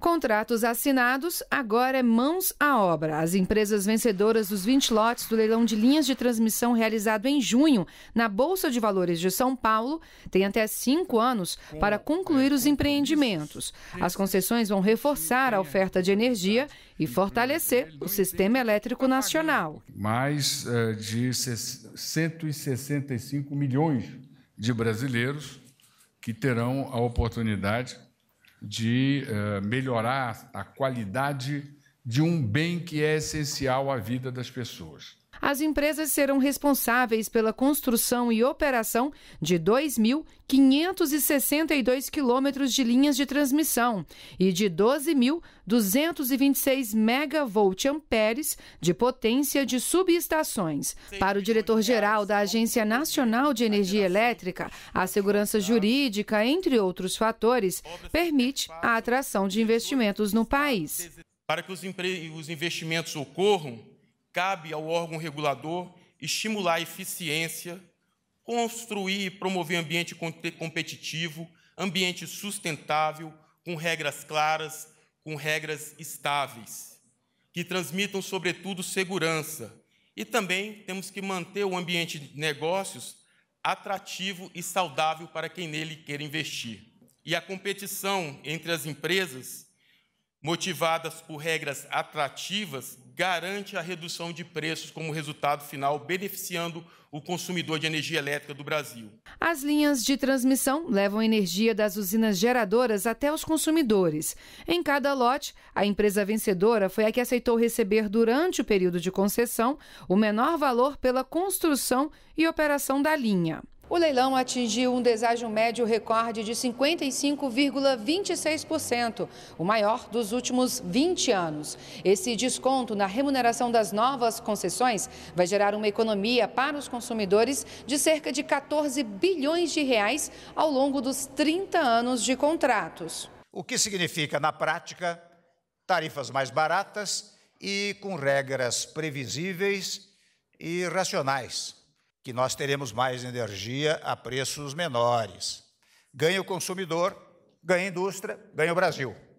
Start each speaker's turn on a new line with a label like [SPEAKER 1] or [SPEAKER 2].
[SPEAKER 1] Contratos assinados, agora é mãos à obra. As empresas vencedoras dos 20 lotes do leilão de linhas de transmissão realizado em junho na Bolsa de Valores de São Paulo têm até cinco anos para concluir os empreendimentos. As concessões vão reforçar a oferta de energia e fortalecer o sistema elétrico nacional.
[SPEAKER 2] Mais eh, de 165 milhões de brasileiros que terão a oportunidade de uh, melhorar a qualidade de um bem que é essencial à vida das pessoas
[SPEAKER 1] as empresas serão responsáveis pela construção e operação de 2.562 quilômetros de linhas de transmissão e de 12.226 megavoltamperes de potência de subestações. Para o diretor-geral da Agência Nacional de Energia Elétrica, a segurança jurídica, entre outros fatores, permite a atração de investimentos no país.
[SPEAKER 3] Para que os, os investimentos ocorram, Cabe ao órgão regulador estimular a eficiência,
[SPEAKER 1] construir
[SPEAKER 3] e promover ambiente competitivo, ambiente sustentável, com regras claras, com regras estáveis, que transmitam, sobretudo, segurança. E também temos que manter o ambiente de negócios atrativo e saudável para quem nele queira investir. E a competição entre as empresas, motivadas por regras atrativas, garante a redução de preços como resultado final, beneficiando o consumidor de energia elétrica do Brasil.
[SPEAKER 1] As linhas de transmissão levam energia das usinas geradoras até os consumidores. Em cada lote, a empresa vencedora foi a que aceitou receber durante o período de concessão o menor valor pela construção e operação da linha. O leilão atingiu um deságio médio recorde de 55,26%, o maior dos últimos 20 anos. Esse desconto na remuneração das novas concessões vai gerar uma economia para os consumidores de cerca de 14 bilhões de reais ao longo dos 30 anos de contratos.
[SPEAKER 2] O que significa, na prática, tarifas mais baratas e com regras previsíveis e racionais que nós teremos mais energia a preços menores. Ganha o consumidor, ganha a indústria, ganha o Brasil.